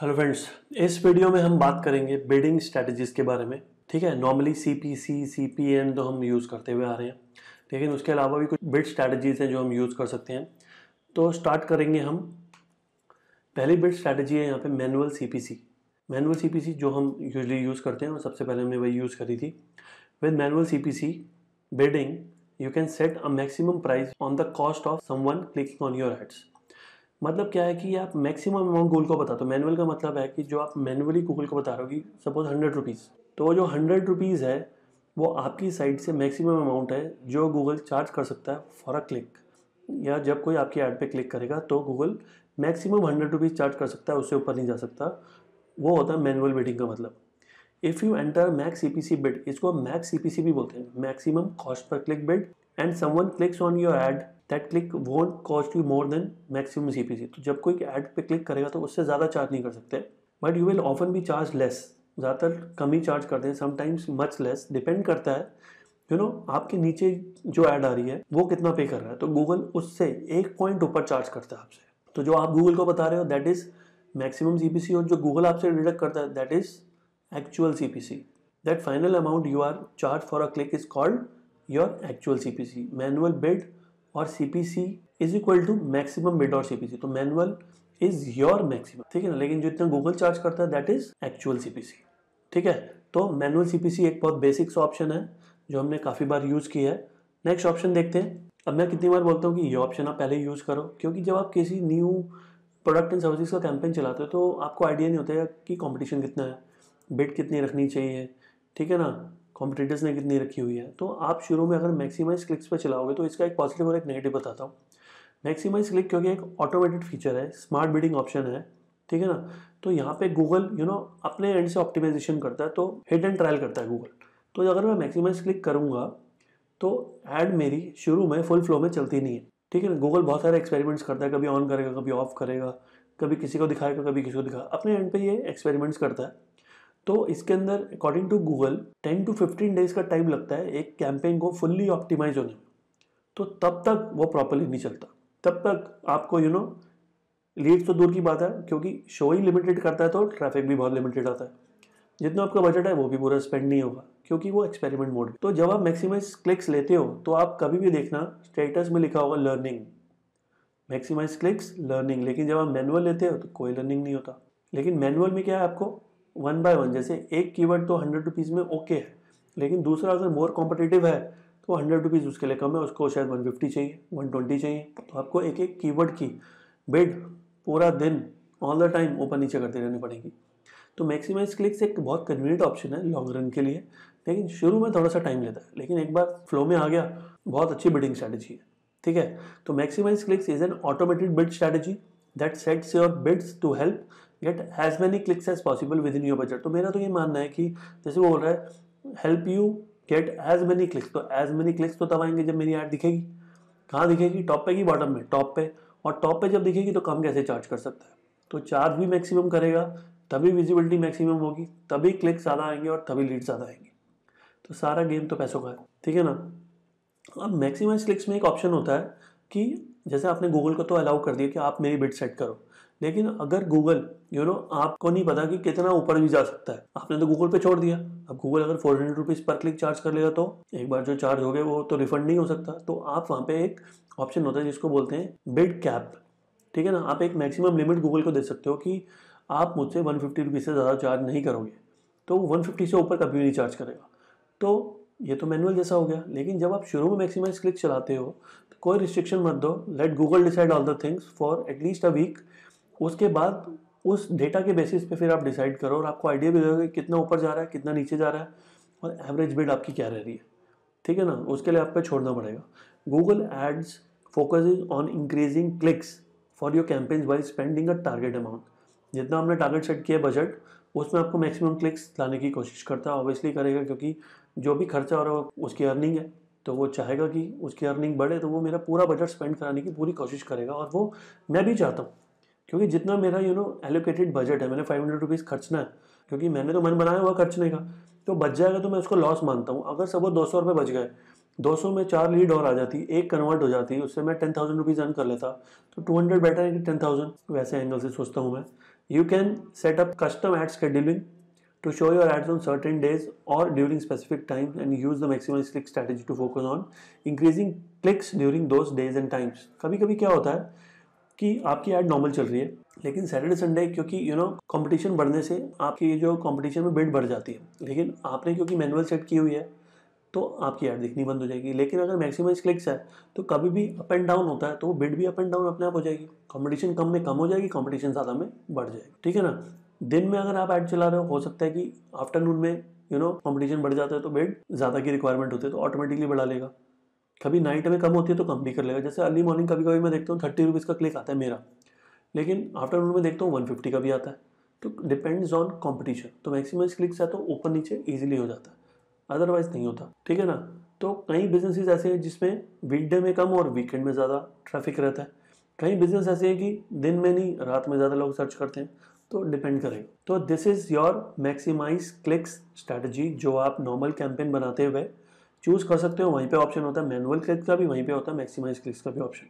Hello friends इस video में हम बात करेंगे बिडिंग स्ट्रेटजीज के बारे में ठीक है normally C P C C P M तो हम यूज़ करते हुए आ रहे हैं लेकिन उसके अलावा भी कुछ बिड स्ट्रेटजीज हैं जो हम यूज़ कर सकते हैं तो स्टार्ट करेंगे हम पहली बिड स्ट्रैटेजी है यहाँ पे manual C P C manual C P C जो हम यूजली यूज़ करते हैं और सबसे पहले हमने वही यूज़ करी थी with manual C P C bidding you can set a maximum price on the cost of someone clicking on your ads मतलब क्या है कि आप मैक्सिमम अमाउंट गूगल को बता दो मैनुअल का मतलब है कि जो आप मैनुअली गूगल को बता रहे हो कि सपोज हंड्रेड रुपीज़ तो वो जो हंड्रेड रुपीज़ है वो आपकी साइड से मैक्सिमम अमाउंट है जो गूगल चार्ज कर सकता है फॉर अ क्लिक या जब कोई आपकी ऐड पे क्लिक करेगा तो Google maximum hundred rupees charge कर सकता है उससे ऊपर नहीं जा सकता वो होता है मैनुअल बिडिंग का मतलब if you enter max C P C bid इसको मैक्स सी पी सी भी बोलते हैं maximum cost per click bid and someone clicks on your ad that click won't cost you more than maximum C P C तो जब कोई add पे click करेगा तो उससे ज़्यादा चार्ज नहीं कर सकते बट यू विल ऑफन भी चार्ज लेस ज़्यादातर कम ही चार्ज करते हैं समटाइम्स मच लेस डिपेंड करता है यू you नो know, आपके नीचे जो ऐड आ रही है वो कितना पे कर रहा है तो गूगल उससे एक पॉइंट ऊपर चार्ज करता है आपसे तो जो आप गूगल को बता रहे हो that is maximum C P C और जो गूगल आपसे डिडक्ट करता है that is actual C P C that final amount you are charged for a click is called your actual C P C manual bid और C P C is equal to maximum bid और C P C तो manual is your maximum ठीक है ना लेकिन जो इतना Google charge करता है that is actual C P C ठीक है तो मैनुअल सी पी सी एक बहुत बेसिक सा ऑप्शन है जो हमने काफ़ी बार यूज़ किया है नेक्स्ट ऑप्शन देखते हैं अब मैं कितनी बार बोलता हूँ कि ये ऑप्शन आप पहले यूज़ करो क्योंकि जब आप किसी न्यू प्रोडक्ट एंड सर्विस का कैंपेन चलाते हो तो आपको आइडिया नहीं होता है कि कंपटीशन कितना है बिड कितनी रखनी चाहिए ठीक है ना कॉम्पिटिटर्स ने कितनी रखी हुई है तो आप शुरू में अगर मैक्सिमाइज क्लिक्स पर चलाओगे तो इसका एक पॉजिटिव और एक नेगेटिव बताता हूँ मैक्सिमाइज क्लिक क्योंकि एक ऑटोमेटेड फीचर है स्मार्ट बिडिंग ऑप्शन है ठीक है ना तो यहाँ पे गूगल यू नो अपने एंड से ऑप्टिमाइजेशन करता है तो हिट एंड ट्रायल करता है गूगल तो अगर मैं मैक्सिमाइज क्लिक करूँगा तो ऐड मेरी शुरू में फुल फ्लो में चलती नहीं है ठीक है ना गूगल बहुत सारे एक्सपेरिमेंट्स करता है कभी ऑन करेगा कभी ऑफ करेगा कभी किसी को दिखाएगा कभी किसी को दिखाएगा अपने एंड पे ये एक्सपेरिमेंट्स करता है तो इसके अंदर according to Google 10 to 15 days का टाइम लगता है एक कैंपेन को फुल्ली ऑप्टिमाइज होने में तो तब तक वो प्रॉपरली नहीं चलता तब तक आपको यू नो लीड तो दूर की बात है क्योंकि शो ही लिमिटेड करता है तो ट्रैफिक भी बहुत लिमिटेड आता है जितना आपका बजट है वो भी पूरा स्पेंड नहीं होगा क्योंकि वो एक्सपेरिमेंट मोड तो जब आप मैक्सिमाइज क्लिक्स लेते हो तो आप कभी भी देखना स्टेटस में लिखा होगा लर्निंग मैक्सिमाइज क्लिक्स लर्निंग लेकिन जब आप मैनुअल लेते हो तो कोई लर्निंग नहीं होता लेकिन मैनुअल में क्या है आपको वन बाय वन जैसे एक कीवर्ड तो हंड्रेड रुपीज़ में ओके है लेकिन दूसरा अगर मोर कॉम्पिटेटिव है तो हंड्रेड रुपीज़ उसके लिए कम है उसको शायद वन फिफ्टी चाहिए वन ट्वेंटी चाहिए तो आपको एक एक कीवर्ड की बेड पूरा दिन ऑल द टाइम ऊपर नीचे करते रहनी पड़ेगी तो मैक्सिमाइज क्लिक्स एक बहुत कन्वीनियंट ऑप्शन है लॉन्ग रन के लिए लेकिन शुरू में थोड़ा सा टाइम लेता है लेकिन एक बार फ्लो में आ गया बहुत अच्छी बिडिंग स्ट्रैटेजी है ठीक है तो maximize clicks is an automated bid strategy that sets your bids to help get as many clicks as possible within your budget तो मेरा तो ये मानना है कि जैसे वो बोल रहा है help you get as many clicks तो एज मैनी क्लिक्स तो तब आएंगे जब मेरी ऐड दिखेगी कहाँ दिखेगी टॉप पे कि बॉटम में टॉप पे और टॉप पे जब दिखेगी तो कम कैसे चार्ज कर सकता है तो चार्ज भी मैक्सिमम करेगा तभी विजिबिलिटी मैक्सिमम होगी तभी क्लिक ज़्यादा आएंगे और तभी लीड ज़्यादा आएंगे तो सारा गेम तो पैसों का है ठीक है ना अब मैक्सिमाइज क्लिक्स में एक ऑप्शन होता है कि जैसे आपने गूगल को तो अलाउ कर दिया कि आप मेरी बिट सेट करो लेकिन अगर गूगल यू नो आपको नहीं पता कि कितना ऊपर भी जा सकता है आपने तो गूगल पे छोड़ दिया अब गूगल अगर फोर हंड्रेड रुपीज़ पर क्लिक चार्ज कर लेगा तो एक बार जो चार्ज हो गए वो तो रिफंड नहीं हो सकता तो आप वहाँ पे एक ऑप्शन होता है जिसको बोलते हैं बिड कैप ठीक है ना आप एक मैक्सिमम लिमिट गूगल को दे सकते हो कि आप मुझसे वन फिफ्टी से ज़्यादा चार्ज नहीं करोगे तो वन फिफ्टी से ऊपर कभी नहीं चार्ज करेगा तो ये तो मैनुअल जैसा हो गया लेकिन जब आप शुरू में मैक्सिमाइज क्लिक चलाते हो तो कोई रिस्ट्रिक्शन मत दो let Google decide all the things for at least a week उसके बाद उस डेटा के बेसिस पे फिर आप डिसाइड करो और आपको आइडिया भी होगा कि कितना ऊपर जा रहा है कितना नीचे जा रहा है और एवरेज बिड आपकी क्या रह रही है ठीक है ना उसके लिए आपको छोड़ना पड़ेगा Google ads focus is on increasing clicks for your campaigns by spending a target amount जितना हमने टारगेट सेट किया बजट उसमें आपको मैक्सिमम क्लिक्स लाने की कोशिश करता है ऑब्वियसली करेगा क्योंकि जो भी खर्चा हो रहा है उसकी अर्निंग है तो वो चाहेगा कि उसकी अर्निंग बढ़े तो वो मेरा पूरा बजट स्पेंड कराने की पूरी कोशिश करेगा और वो मैं भी चाहता हूँ क्योंकि जितना मेरा यू नो एलोकेटेड बजट है मैंने फाइव हंड्रेड रुपीज़ खर्चना है क्योंकि मैंने तो मन बनाया हुआ खर्चने का तो बच जाएगा तो मैं उसको लॉस मानता हूँ अगर वो दो सौ रुपये बच गए दो सौ में चार लीड और आ जाती एक कन्वर्ट हो जाती उससे मैं टेन थाउजेंड रुपीज़ अर्न कर लेता तो टू हंड्रेड बेटर है कि टेन थाउजेंड वैसे एंगल से सोचता हूँ मैं you can set up custom ad scheduling to show your ads on certain days और during specific time and use the maximize स्ट्रिक strategy to focus on increasing clicks during those days and times कभी कभी क्या होता है कि आपकी add normal चल रही है लेकिन सैटरडे संडे क्योंकि यू नो कंपटीशन बढ़ने से आपकी जो कंपटीशन में बिड बढ़ जाती है लेकिन आपने क्योंकि मैनुअल सेट की हुई है तो आपकी ऐड दिखनी बंद हो जाएगी लेकिन अगर मैक्सिमाइज क्लिक्स है तो कभी भी अप एंड डाउन होता है तो वो बिड भी अप एंड डाउन अपने आप हो जाएगी कंपटीशन कम में कम हो जाएगी कंपटीशन ज़्यादा में बढ़ जाएगी ठीक है ना दिन में अगर आप ऐड चला रहे हो हो सकता है कि आफ्टरनून में यू नो कंपटीशन बढ़ जाता है तो बेड ज़्यादा की रिक्वायरमेंट होती है तो ऑटोमेटिकली बढ़ा लेगा कभी नाइट में कम होती है तो कम भी कर लेगा जैसे अर्ली मॉर्निंग कभी कभी मैं देखता हूँ थर्टी रुपीज़ का क्लिक आता है मेरा लेकिन आफ्टरनून में देखता हूँ वन फिफ्टी का भी आता है तो डिपेंड्स ऑन कॉम्पिटिशन तो मैक्सिमम क्लिक्स है तो ऊपर नीचे ईजिली हो जाता है अदरवाइज नहीं होता ठीक है ना तो कई बिजनेसिस ऐसे हैं जिसमें वीकडे में कम और वीकेंड में ज़्यादा ट्रैफिक रहता है कई बिजनेस ऐसे हैं कि दिन में नहीं रात में ज़्यादा लोग सर्च करते हैं तो डिपेंड करेगा तो this is your maximize clicks strategy जो आप नॉर्मल कैंपेन बनाते हुए चूज़ कर सकते हो वहीं पे ऑप्शन होता है मैनुअल क्लिक का भी वहीं पे होता है मैक्सिमाइज क्लिक्स का भी ऑप्शन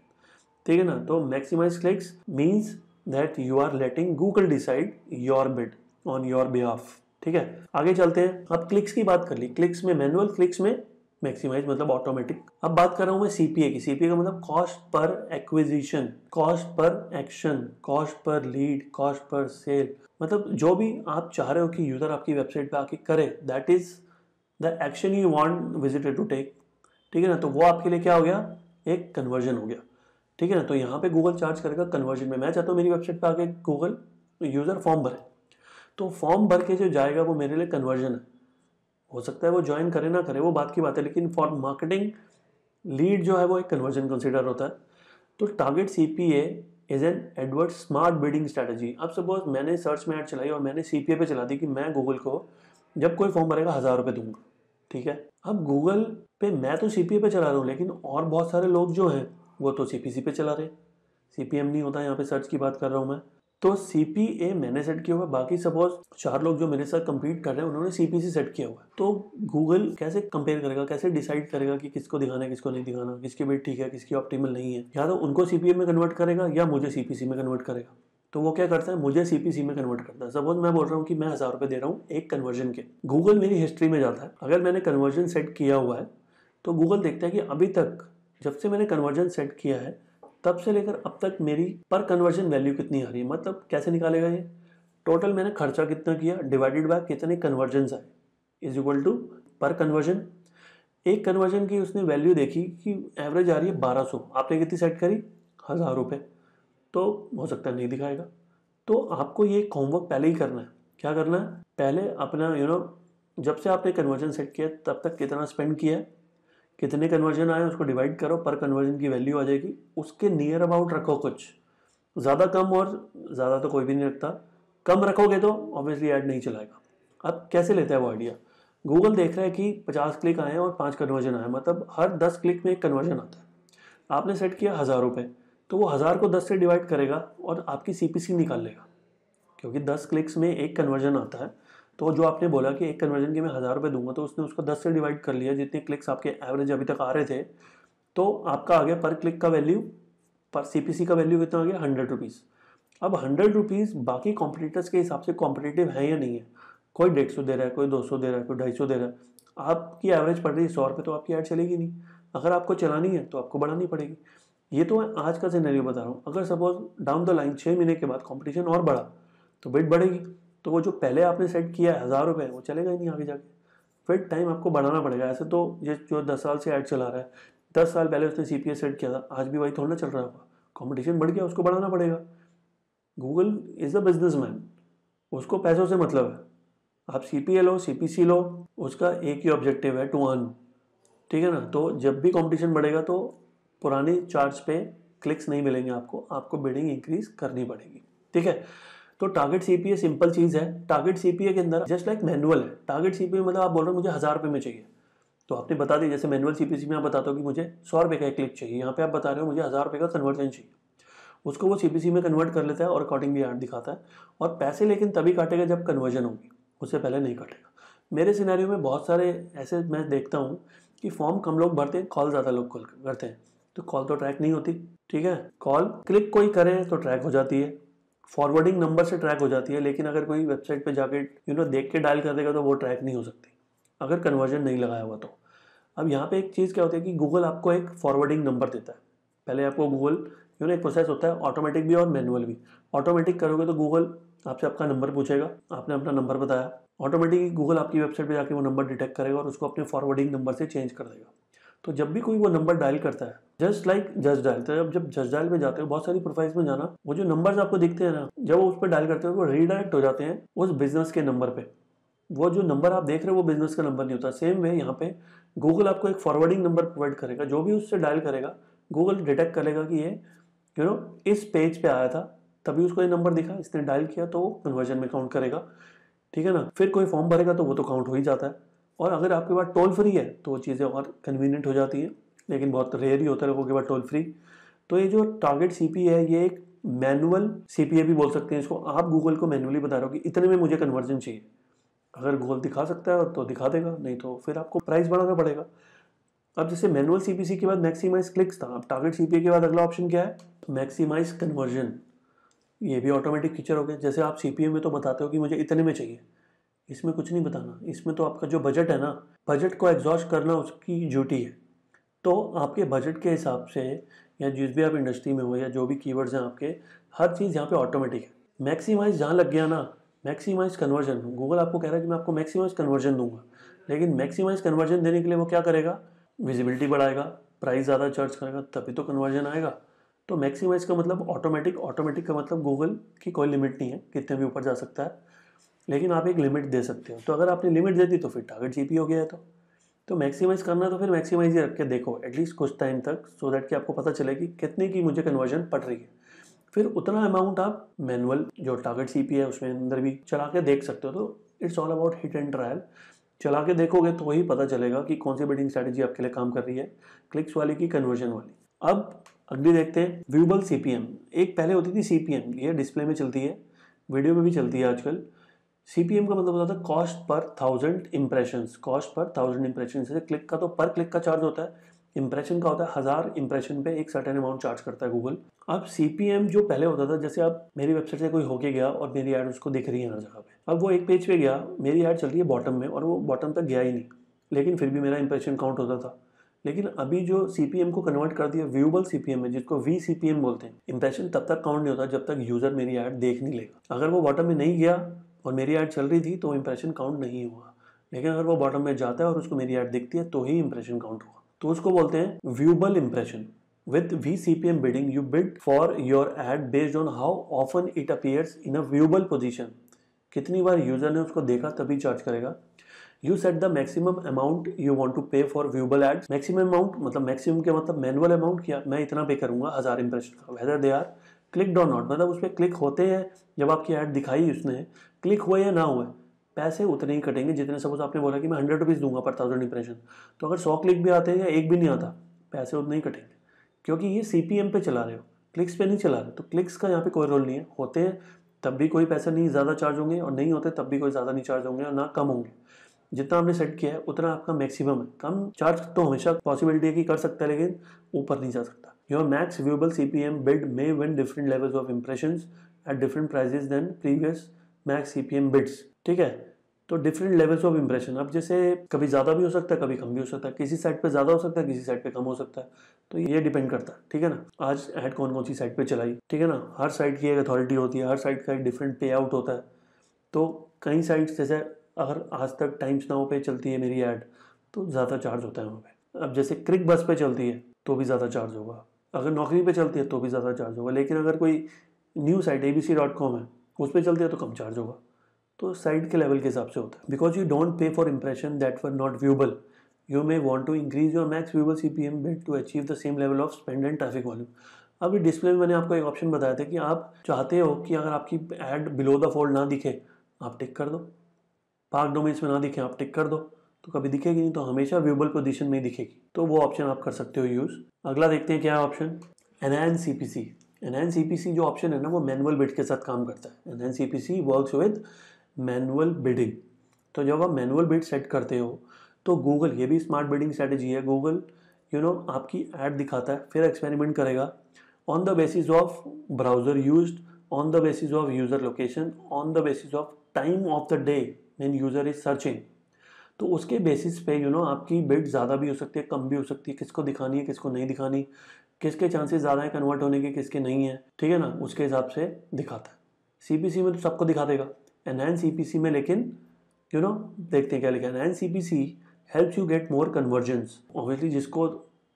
ठीक है ना तो maximize clicks means that you are letting Google decide your bid on your behalf ठीक है आगे चलते हैं अब क्लिक्स की बात कर ली क्लिक्स में मैनुअल क्लिक्स में मैक्सिमाइज मतलब ऑटोमेटिक अब बात कर रहा हूँ मैं सीपीए की सीपीए का मतलब cost per acquisition cost per action cost per lead cost per sale मतलब जो भी आप चाह रहे हो कि यूजर आपकी वेबसाइट पे आके करे that is the action you want visitor to take ठीक है ना तो वो आपके लिए क्या हो गया एक कन्वर्जन हो गया ठीक है ना तो यहाँ पे गूगल चार्ज करेगा कन्वर्जन में मैं चाहता हूँ मेरी वेबसाइट पे आके गूगल यूज़र फॉर्म भरे तो फॉर्म भर के जो जाएगा वो मेरे लिए कन्वर्जन है हो सकता है वो ज्वाइन करे ना करे वो बात की बात है लेकिन फॉर मार्केटिंग लीड जो है वो एक कन्वर्जन कंसिडर होता है तो target C P A is an AdWords smart bidding strategy अब सपोज मैंने सर्च में ऐड चलाई और मैंने सी पी ए पर चला दी कि मैं गूगल को जब कोई फॉर्म भरेगा हज़ार रुपये दूंगा ठीक है अब गूगल पे मैं तो सी पे चला रहा हूँ लेकिन और बहुत सारे लोग जो हैं वो तो सी पे चला रहे सी नहीं होता यहाँ पे सर्च की बात कर रहा हूँ मैं तो सी पी ए मैंने सेट किया हुआ बाकी सपोज चार लोग जो मेरे साथ कंप्लीट कर रहे हैं उन्होंने सी पी सी सेट किया हुआ तो गूगल कैसे कंपेयर करेगा कैसे डिसाइड करेगा कि किसको दिखाना है किसको नहीं दिखाना किसकी बेट ठीक है किसकी ऑप्टिमल नहीं है या तो उनको सी पी ए में कन्वर्ट करेगा या मुझे सी पी सी में कन्वर्ट करेगा तो वो क्या करता है मुझे सीपीसी में कन्वर्ट करता है सपोज मैं बोल रहा हूँ कि मैं हज़ार रुपये दे रहा हूँ एक कन्वर्जन के गूगल मेरी हिस्ट्री में जाता है अगर मैंने कन्वर्जन सेट किया हुआ है तो गूगल देखता है कि अभी तक जब से मैंने कन्वर्जन सेट किया है तब से लेकर अब तक मेरी पर कन्वर्जन वैल्यू कितनी आ रही है मतलब कैसे निकालेगा ये टोटल मैंने खर्चा कितना किया डिवाइडेड बाय कितने कन्वर्जन आए is equal to per conversion एक कन्वर्जन की उसने वैल्यू देखी कि एवरेज आ रही है 1200 आपने कितनी सेट करी हज़ार रुपये तो हो सकता है नहीं दिखाएगा तो आपको ये होमवर्क पहले ही करना है क्या करना है पहले अपना यू नो जब से आपने कन्वर्जन सेट किया तब तक कितना स्पेंड किया है कितने कन्वर्जन आए उसको डिवाइड करो पर कन्वर्जन की वैल्यू आ जाएगी उसके नियर अबाउट रखो कुछ ज़्यादा कम और ज़्यादा तो कोई भी नहीं रखता कम रखोगे तो ऑब्वियसली ऐड नहीं चलाएगा अब कैसे लेता है वो आइडिया गूगल देख रहा है कि पचास क्लिक आए और पाँच कन्वर्जन आए मतलब हर दस क्लिक में एक कन्वर्जन आता है आपने सेट किया हज़ार रुपये तो वो हज़ार को दस से डिवाइड करेगा और आपकी सी निकाल लेगा क्योंकि दस क्लिक्स में एक कन्वर्जन आता है तो जो आपने बोला कि एक कन्वर्जन के मैं हज़ार रुपये दूंगा तो उसने उसको दस से डिवाइड कर लिया जितने क्लिक्स आपके एवरेज अभी तक आ रहे थे तो आपका आ गया पर क्लिक का वैल्यू पर सी का वैल्यू कितना आ गया हंड्रेड रुपीज़ अब हंड्रेड रुपीज़ बाकी कॉम्पिटिटर्स के हिसाब से कॉम्पिटेटिव है या नहीं है कोई डेढ़ सौ दे रहा है कोई दो सौ दे रहा है कोई ढाई सौ दे रहा है आपकी एवरेज पड़ रही है सौ रुपये तो आपकी ऐड चलेगी नहीं अगर आपको चलानी है तो आपको बढ़ानी पड़ेगी ये तो मैं आज का सिनेरियो बता रहा हूँ अगर सपोज डाउन द लाइन छः महीने के बाद कंपटीशन और बढ़ा तो बिट बढ़ेगी तो वो जो पहले आपने सेट किया है हज़ार रुपये वो चलेगा ही नहीं आगे जाके फिर टाइम आपको बढ़ाना पड़ेगा ऐसे तो ये जो दस साल से ऐड चला रहा है दस साल पहले उसने सी सेट किया था आज भी वही थोड़ा ना चल रहा होगा कॉम्पिटिशन बढ़ गया उसको बढ़ाना पड़ेगा Google is a businessman उसको पैसों से मतलब है आप सी पी लो सी लो उसका एक ही ऑब्जेक्टिव है टू अर्न ठीक है ना तो जब भी कंपटीशन बढ़ेगा तो पुराने चार्ज पे क्लिक्स नहीं मिलेंगे आपको आपको बिडिंग इंक्रीज करनी पड़ेगी ठीक है तो टारगेट सीपीए सिंपल चीज़ है टारगेट सीपीए के अंदर जस्ट लाइक मैनुअल है टारगेट सीपीए मतलब आप बोल रहे हो मुझे हज़ार रुपये में चाहिए तो आपने बता दिया जैसे मैनुअल सीपीसी में आप बताते हो कि मुझे सौ रुपये का एक क्लिक चाहिए यहाँ पे आप बता रहे हो मुझे हज़ार रुपये का कन्वर्जन चाहिए उसको वो सीपीसी में कन्वर्ट कर लेता है और अकॉर्डिंगली आर्ट दिखाता है और पैसे लेकिन तभी काटेगा जब कन्वर्जन होगी उससे पहले नहीं काटेगा मेरे सिनेरियो में बहुत सारे ऐसे मैं देखता हूँ कि फॉर्म कम लोग भरते हैं कॉल ज़्यादा लोग करते हैं तो कॉल तो ट्रैक नहीं होती ठीक है कॉल क्लिक कोई करे तो ट्रैक हो जाती है फॉरवर्डिंग नंबर से ट्रैक हो जाती है लेकिन अगर कोई वेबसाइट पे जाके यू नो देख के डायल कर देगा तो वो ट्रैक नहीं हो सकती अगर कन्वर्जन नहीं लगाया हुआ तो अब यहाँ पे एक चीज़ क्या होती है कि गूगल आपको एक फॉरवर्डिंग नंबर देता है पहले आपको गूगल यू नो एक प्रोसेस होता है ऑटोमेटिक भी और मैनुअल भी ऑटोमेटिक करोगे तो गूगल आपसे आपका नंबर पूछेगा आपने अपना नंबर बताया ऑटोमेटिक गूगल आपकी वेबसाइट पर जाके वो नंबर डिटेक्ट करेगा और उसको अपने फॉरवर्डिंग नंबर से चेंज कर देगा तो जब भी कोई वो नंबर डायल करता है जस्ट लाइक जस्ट डायल तो जब जब जस्ट डायल में जाते हो बहुत सारी प्रोफाइल्स में जाना वो जो नंबर्स आपको दिखते हैं ना जब वो उस पर डायल करते हो वो रीडायरेक्ट हो जाते हैं उस बिजनेस के नंबर पे वो जो नंबर आप देख रहे हो वो बिजनेस का नंबर नहीं होता सेम वे यहाँ पे गूगल आपको एक फॉरवर्डिंग नंबर प्रोवाइड करेगा जो भी उससे डायल करेगा गूगल डिटेक्ट करेगा कि ये यू नो इस पेज पे आया था तभी उसको ये नंबर दिखा इसने डायल किया तो वो कन्वर्जन में काउंट करेगा ठीक है ना फिर कोई फॉर्म भरेगा तो वो तो काउंट हो ही जाता है और अगर आपके पास टोल फ्री है तो वो चीज़ें और कन्वीनियंट हो जाती है लेकिन बहुत रेयर ही होता है लोगों के पास टोल फ्री तो ये जो टारगेट सी है ये एक मैनुअल सी भी बोल सकते हैं इसको आप गूगल को मैनुअली बता रहे हो कि इतने में मुझे कन्वर्जन चाहिए अगर गूगल दिखा सकता है तो दिखा देगा नहीं तो फिर आपको प्राइस बढ़ाना पड़ेगा अब जैसे मैनुअल सी के बाद मैक्सीमाइज क्लिक्स था अब टारगेट सी के बाद अगला ऑप्शन क्या है मैक्सीमाइज कन्वर्जन ये भी ऑटोमेटिक फीचर हो गया जैसे आप सी में तो बताते हो कि मुझे इतने में चाहिए इसमें कुछ नहीं बताना इसमें तो आपका जो बजट है ना बजट को एग्जॉस्ट करना उसकी ड्यूटी है तो आपके बजट के हिसाब से या जिस भी आप इंडस्ट्री में हो या जो भी कीवर्ड्स हैं आपके हर चीज़ यहाँ पे ऑटोमेटिक है मैक्सिमाइज जहाँ लग गया ना मैक्सिमाइज कन्वर्जन गूगल आपको कह रहा है कि मैं आपको मैक्सिमाइज कन्वर्जन दूंगा लेकिन मैक्सिमाइज कन्वर्जन देने के लिए वो क्या करेगा विजिबिलिटी बढ़ाएगा प्राइस ज़्यादा चार्ज करेगा तभी तो कन्वर्जन आएगा तो मैक्सिमाइज का मतलब ऑटोमेटिक ऑटोमेटिक का मतलब गूगल की कोई लिमिट नहीं है कितने भी ऊपर जा सकता है लेकिन आप एक लिमिट दे सकते हो तो अगर आपने लिमिट दे दी तो फिर टारगेट जी हो गया है तो तो मैक्सिमाइज़ करना तो फिर मैक्सिमाइज ही रख के देखो एटलीस्ट कुछ टाइम तक सो so दैट कि आपको पता चले कि कितने की मुझे कन्वर्जन पड़ रही है फिर उतना अमाउंट आप मैनुअल जो टारगेट सी है उसमें अंदर भी चला के देख सकते हो तो it's all about hit and trial चला के देखोगे तो वही पता चलेगा कि कौन सी बिडिंग स्ट्रैटेजी आपके लिए काम कर रही है क्लिक्स वाली की कन्वर्जन वाली अब अगली देखते हैं व्यूबल सी एक पहले होती थी सी ये डिस्प्ले में चलती है वीडियो में भी चलती है आजकल सीपीएम का मतलब होता था cost per thousand impression cost per thousand impression जैसे क्लिक का तो पर क्लिक का चार्ज होता है इंप्रेशन का होता है हज़ार इंप्रेशन पे एक सर्टेन अमाउंट चार्ज करता है गूगल अब सीपीएम जो पहले होता था जैसे आप मेरी वेबसाइट से कोई होके गया और मेरी ऐड उसको दिख रही है हर जगह पे अब वो एक पेज पे गया मेरी ऐड चल रही है बॉटम में और वो बॉटम तक गया ही नहीं लेकिन फिर भी मेरा इंप्रेशन काउंट होता था लेकिन अभी जो सीपीएम को कन्वर्ट कर दिया व्यूबल सीपीएम में जिसको वी सीपीएम बोलते हैं इंप्रेशन तब तक काउंट नहीं होता जब तक यूज़र मेरी ऐड देख नहीं लेगा अगर वो बॉटम में नहीं गया और मेरी ऐड चल रही थी तो इंप्रेशन काउंट नहीं हुआ लेकिन अगर वो बॉटम में जाता है और उसको मेरी ऐड दिखती है तो ही इंप्रेशन काउंट हुआ तो उसको बोलते हैं viewable impression P M bidding, you bid for your ad based on how often it appears in a viewable position कितनी बार यूजर ने उसको देखा तभी चार्ज करेगा you set the maximum amount you want to pay for viewable ads maximum amount मतलब maximum के मतलब मैनुअल अमाउंट किया मैं इतना पे करूंगा हज़ार इंप्रेशन का whether they are click don't not मतलब उस पर क्लिक होते हैं जब आपकी ऐड दिखाई उसने क्लिक हुए या ना हुए पैसे उतने ही कटेंगे जितने सपोज आपने बोला कि मैं हंड्रेड रुपीज़ दूंगा पर थाउजेंड इंप्रेशन तो अगर सौ क्लिक भी आते हैं या एक भी नहीं आता पैसे उतने ही कटेंगे क्योंकि ये सी पी एम पे चला रहे हो क्लिक्स पे नहीं चला रहे तो क्लिक्स का यहाँ पे कोई रोल नहीं है होते हैं तब भी कोई पैसा नहीं ज़्यादा चार्ज होंगे और नहीं होते तब भी कोई ज़्यादा नहीं चार्ज होंगे और ना कम होंगे जितना आपने सेट किया है उतना आपका मैक्सिमम है कम चार्ज तो हमेशा पॉसिबिलिटी है कि कर सकता है लेकिन ऊपर नहीं जा सकता Your max viewable CPM bid may win different levels of impressions at different prices than previous max CPM bids. ठीक है तो डिफरेंट लेवल्स ऑफ इंप्रेशन अब जैसे कभी ज़्यादा भी हो सकता है कभी कम भी हो सकता है किसी साइट पे ज़्यादा हो सकता है किसी साइट पे कम हो सकता है तो ये डिपेंड करता है ठीक है ना आज ऐड कौन कौन सी साइट पे चलाई ठीक है ना हर साइट की एक अथॉरिटी होती है हर साइट का एक डिफरेंट पे आउट होता है तो कई साइट्स जैसे अगर आज तक टाइम्स नाव पे चलती है मेरी ऐड तो ज़्यादा चार्ज होता है वहाँ पर अब जैसे क्रिक बस पर चलती है तो भी ज़्यादा चार्ज होगा अगर नौकरी पे चलती है तो भी ज़्यादा चार्ज होगा लेकिन अगर कोई new site A B C dot com है उस पर चलती है तो कम चार्ज होगा तो साइट के लेवल के हिसाब से होता है because you don't pay for impression that were not viewable you may want to increase your max viewable C P M bid to achieve the same level of spend and traffic volume अभी display में मैंने आपको एक option बताया था कि आप चाहते हो कि अगर आपकी एड बिलो द फोल्ड ना दिखे आप टिक कर दो पार्क डोमेन्स में ना दिखे आप टिक कर दो तो कभी दिखेगी नहीं तो हमेशा व्यूबल पोजिशन में ही दिखेगी तो वो ऑप्शन आप कर सकते हो यूज़ अगला देखते हैं क्या है option N C P C N C P C जो ऑप्शन है ना वो मैनुअल बिड के साथ काम करता है N C P C work with manual bidding तो जब आप मैनुअल बिड सेट करते हो तो गूगल ये भी स्मार्ट बिडिंग स्ट्रेटेजी है गूगल यू नो आपकी ऐड दिखाता है फिर एक्सपेरिमेंट करेगा on the basis of browser use on the basis of user location on the basis of time of the day when user is searching तो उसके basis पे you you know know, आपकी bid ज़्यादा भी हो सकती है कम भी हो सकती है किसको दिखानी है किसको नहीं दिखानी किसके चांसेस ज़्यादा हैं कन्वर्ट होने के किसके नहीं है ठीक है ना उसके हिसाब से दिखाता है सी में तो सबको दिखा देगा एन सी में लेकिन यू you नो know, देखते हैं क्या लिखा है N C P C helps you get more conversions obviously जिसको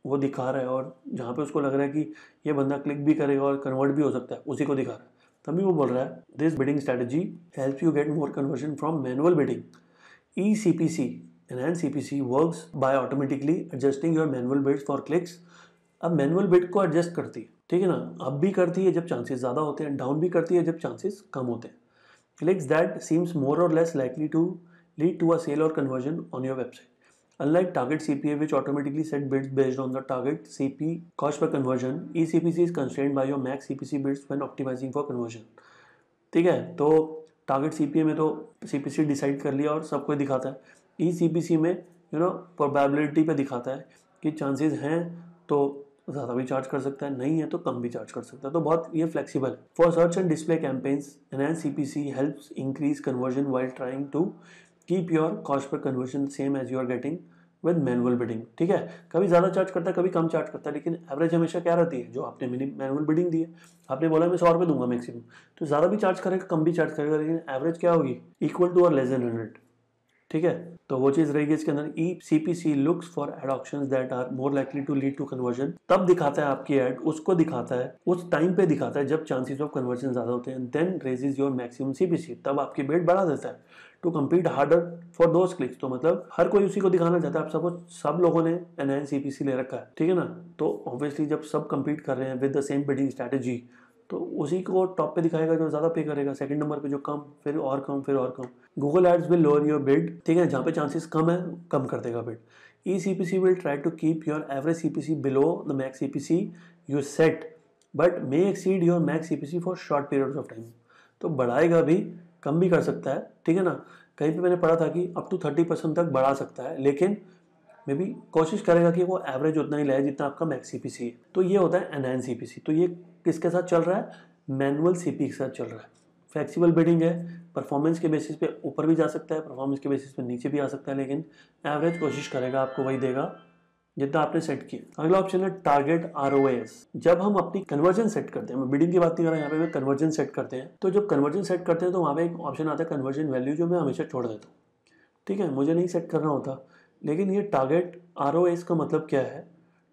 वो दिखा रहा है और जहाँ पे उसको लग रहा है कि ये बंदा क्लिक भी करेगा और कन्वर्ट भी हो सकता है उसी को दिखा रहा है तभी वो बोल रहा है this bidding strategy help you get more conversion from manual bidding ECPC, Enhanced CPC works by automatically adjusting your manual bits for clicks. अब मैनुअल बिट को एडजस्ट करती है ठीक है ना अब भी करती है जब चांसेस ज़्यादा होते हैं डाउन भी करती है जब चांसेस कम होते हैं क्लिक्स दैट सीम्स मोर और less likely to lead to a sale और conversion on your website unlike target C P A which automatically set bids based on the target C P cost for conversion E C P C is constant by your max C P C bids when optimizing for conversion ठीक है तो target सी में तो सी decide कर लिया और सबको दिखाता है ई सी में यू नो प्रोबेबिलिटी पे दिखाता है कि चांसेस हैं तो ज़्यादा भी चार्ज कर सकता है नहीं है तो कम भी चार्ज कर सकता है तो बहुत ये फ्लेक्सिबल है for search and display campaigns N C P C helps increase conversion while trying to keep your cost per conversion same as you are getting with manual bidding ठीक है कभी ज़्यादा चार्ज करता है कभी कम चार्ज करता है लेकिन एवरेज हमेशा क्या रहती है जो आपने मिनी मैनुअल बिडिंग दी है आपने बोला मैं सौ रुपये दूंगा मैक्सिमम तो ज़्यादा भी चार्ज करेगा कम भी चार्ज करेगा लेकिन एवरेज क्या होगी इक्वल टू और लेस देन हंड्रेड ठीक है तो वो चीज रहेगी इसके अंदर e CPC looks for ad option that are more likely to lead to conversion तब दिखाता है आपकी एड उसको दिखाता है उस टाइम पे दिखाता है जब चांसेस ऑफ कन्वर्जन ज्यादा होते हैं then raises your maximum CPC तब आपकी बेट बढ़ा देता है to compete harder for those clicks तो मतलब हर कोई उसी को दिखाना चाहता है आप सबको सब लोगों ने पी सीपीसी ले रखा है ठीक है ना तो ऑब्वियसली जब सब कम्पीट कर रहे हैं with the same bidding strategy तो उसी को टॉप पे दिखाएगा जो ज़्यादा पे करेगा सेकंड नंबर पे जो कम फिर और कम फिर और कम Google Ads will lower your bid ठीक है जहाँ पे चांसेस कम है कम कर देगा bid e C P C will try to keep your average C P C below the max C P C you set but may exceed your max C P C for short period of time तो बढ़ाएगा भी कम भी कर सकता है ठीक है ना कहीं पे मैंने पढ़ा था कि अप टू थर्टी परसेंट तक बढ़ा सकता है लेकिन मे बी कोशिश करेगा कि वो एवरेज उतना ही लाए जितना आपका मैक्स सी है तो ये होता है एनहैन सी तो ये किसके साथ चल रहा है मैनुअल सी के साथ चल रहा है फ्लेक्सीबल बिडिंग है परफॉर्मेंस के बेसिस पे ऊपर भी जा सकता है परफॉर्मेंस के बेसिस पे नीचे भी आ सकता है लेकिन एवरेज कोशिश करेगा आपको वही देगा जितना आपने सेट किया अगला ऑप्शन है टारगेट आर जब हम अपनी कन्वर्जन सेट करते हैं मैं बिडिंग की बात नहीं कर रहा यहाँ पे मैं कन्वर्जन सेट करते हैं तो जब कन्वर्जन सेट करते हैं तो वहाँ पे एक ऑप्शन आता है कन्वर्जन वैल्यू जो मैं हमेशा छोड़ देता हूँ ठीक है मुझे नहीं सेट करना होता लेकिन ये टारगेट आर का मतलब क्या है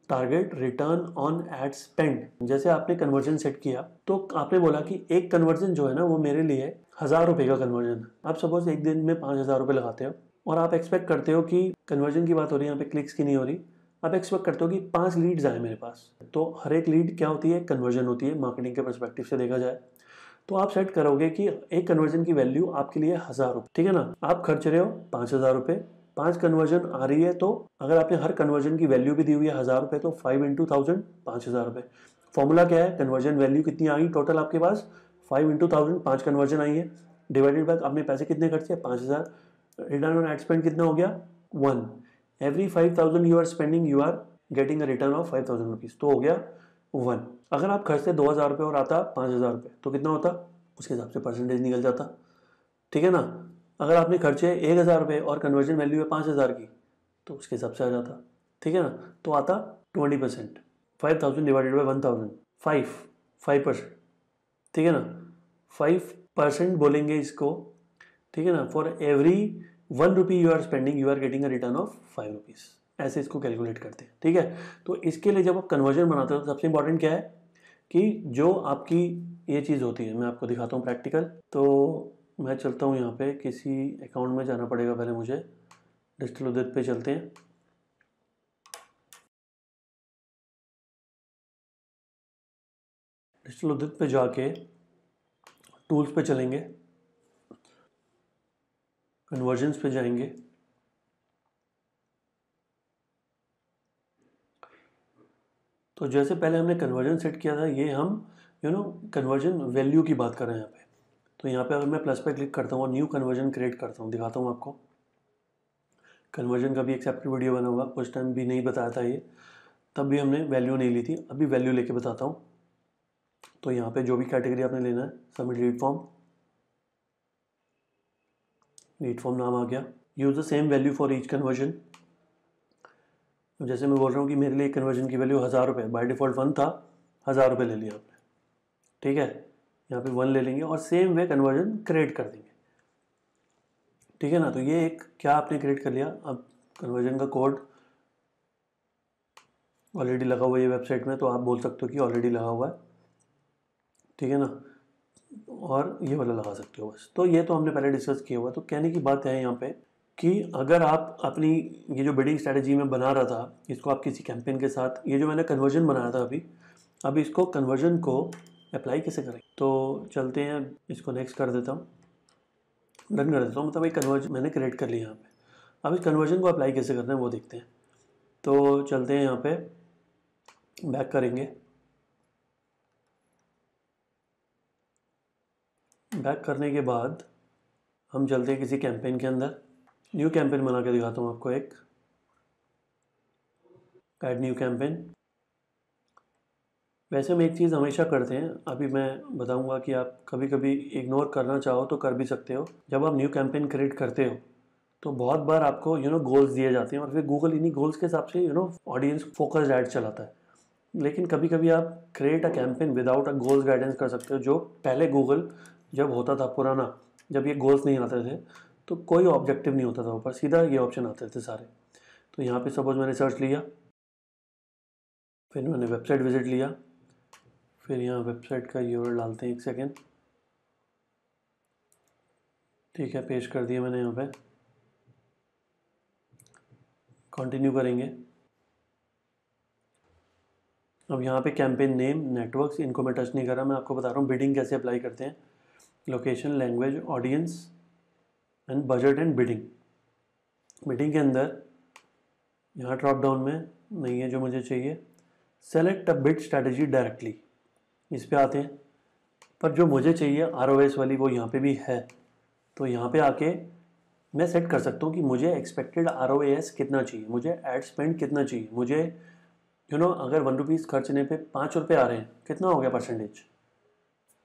target return on ad spend जैसे आपने कन्वर्जन सेट किया तो आपने बोला कि एक कन्वर्जन जो है ना वो मेरे लिए हजार रुपए का कन्वर्जन आप सपोज एक दिन में पाँच हजार रुपये लगाते हो और आप एक्सपेक्ट करते हो कि कन्वर्जन की बात हो रही है यहाँ पे क्लिक्स की नहीं हो रही आप एक्सपेक्ट करते हो कि पांच लीड्स आए मेरे पास तो हर एक लीड क्या होती है कन्वर्जन होती है मार्केटिंग के परस्पेक्टिव से देखा जाए तो आप सेट करोगे कि एक कन्वर्जन की वैल्यू आपके लिए हज़ार रुपये ठीक है ना आप खर्च रहे हो पाँच हज़ार रुपये पांच कन्वर्जन आ रही है तो अगर आपने हर कन्वर्जन की वैल्यू भी दी हुई है हज़ार रुपये तो फाइव इंटू थाउजेंड पाँच हज़ार रुपये फॉर्मूला क्या है कन्वर्जन वैल्यू कितनी आ गई टोटल आपके पास फाइव इंटू थाउजेंड पाँच कन्वर्जन आई है डिवाइडेड बाय आपने पैसे कितने खर्चे पाँच हज़ार रिटर्न ऑन एड स्पेंड कितना हो गया one every five thousand you are spending you are getting a return of five thousand rupees तो हो गया वन अगर आप खर्चते दो हज़ार रुपये और आता पाँच हज़ार रुपये तो कितना होता उसके हिसाब से परसेंटेज निकल जाता ठीक है ना अगर आपने खर्चे एक हज़ार रुपये और कन्वर्जन वैल्यू है पाँच हज़ार की तो उसके हिसाब से आ जाता ठीक है ना तो आता twenty percent five thousand divided by one thousand five five percent ठीक है ना फाइव परसेंट बोलेंगे इसको ठीक है ना for every one rupee you are spending you are getting a return of five rupees ऐसे इसको कैलकुलेट करते हैं ठीक है तो इसके लिए जब आप कन्वर्जन बनाते हो तो सबसे इंपॉर्टेंट क्या है कि जो आपकी ये चीज़ होती है मैं आपको दिखाता हूँ प्रैक्टिकल तो मैं चलता हूँ यहाँ पे किसी अकाउंट में जाना पड़ेगा पहले मुझे डिजिटल उदित पे चलते हैं डिजिटल उदित पे जाके टूल्स पे चलेंगे कन्वर्जन्स पे जाएंगे तो जैसे पहले हमने कन्वर्जन सेट किया था ये हम यू नो कन्वर्जन वैल्यू की बात कर रहे हैं यहाँ पे तो यहाँ पे अगर मैं प्लस पे क्लिक करता हूँ और न्यू कन्वर्जन क्रिएट करता हूँ दिखाता हूँ आपको कन्वर्जन का भी एक सेपरेट वीडियो बना हुआ उस टाइम भी नहीं बताया था ये तब भी हमने वैल्यू नहीं ली थी अभी वैल्यू लेके बताता हूँ तो यहाँ पे जो भी कैटेगरी आपने लेना है submit lead form lead form नाम आ गया use the same value for each conversion जैसे मैं बोल रहा हूँ कि मेरे लिए कन्वर्जन की वैल्यू हज़ार रुपये बाई डिफ़ॉल्ट वन था हज़ार रुपये ले लिया आपने ठीक है यहाँ पे वन ले लेंगे और सेम वे कन्वर्जन क्रिएट कर देंगे ठीक है ना तो ये एक क्या आपने क्रिएट कर लिया अब कन्वर्जन का कोड ऑलरेडी लगा हुआ है वेबसाइट में तो आप बोल सकते हो कि ऑलरेडी लगा हुआ है ठीक है ना और ये वाला लगा सकते हो बस तो ये तो हमने पहले डिस्कस किया हुआ तो कहने की बात है यहाँ पे कि अगर आप अपनी ये जो बिडिंग स्ट्रैटेजी में बना रहा था इसको आप किसी कैंपेन के साथ ये जो मैंने कन्वर्जन बनाया था अभी अब इसको कन्वर्जन को अप्लाई कैसे करें तो चलते हैं इसको नेक्स्ट कर देता हूँ डन कर देता हूँ मतलब एक कन्वर्जन मैंने क्रिएट कर लिया यहाँ पे अब इस कन्वर्जन को अप्लाई कैसे करना है वो देखते हैं तो चलते हैं यहाँ पे बैक करेंगे बैक करने के बाद हम चलते हैं किसी कैंपेन के अंदर न्यू कैंपेन बना के दिखाता हूँ आपको एक एड न्यू कैंपेन वैसे हम एक चीज़ हमेशा करते हैं अभी मैं बताऊंगा कि आप कभी कभी इग्नोर करना चाहो तो कर भी सकते हो जब आप न्यू कैंपेन क्रिएट करते हो तो बहुत बार आपको यू नो गोल्स दिए जाते हैं और फिर गूगल इन्हीं गोल्स के हिसाब से you know audience focused ad चलाता है लेकिन कभी कभी आप create a campaign without a goals guidance कर सकते हो जो पहले गूगल जब होता था पुराना जब ये गोल्स नहीं आते थे तो कोई ऑब्जेक्टिव नहीं होता था ऊपर सीधा ये ऑप्शन आते थे सारे तो यहाँ पे सपोज मैंने सर्च लिया फिर मैंने वेबसाइट विजिट लिया फिर यहाँ वेबसाइट का यूआरएल डालते हैं एक सेकेंड ठीक है पेश कर दिया मैंने यहाँ पे कंटिन्यू करेंगे अब यहाँ पे कैंपेन नेम नेटवर्क्स इनको मैं टच नहीं कर रहा मैं आपको बता रहा हूँ बिडिंग कैसे अप्लाई करते हैं location language audience and budget and bidding bidding के अंदर यहाँ ड्रॉप डाउन में नहीं है जो मुझे चाहिए select a bid strategy directly इस पर आते हैं पर जो मुझे चाहिए आर वाली वो यहाँ पे भी है तो यहाँ पे आके मैं सेट कर सकता हूँ कि मुझे एक्सपेक्टेड आर कितना चाहिए मुझे एड स्पेंड कितना चाहिए मुझे यू you नो know, अगर वन रुपीज़ खर्चने पे पाँच रुपये आ रहे हैं कितना हो गया परसेंटेज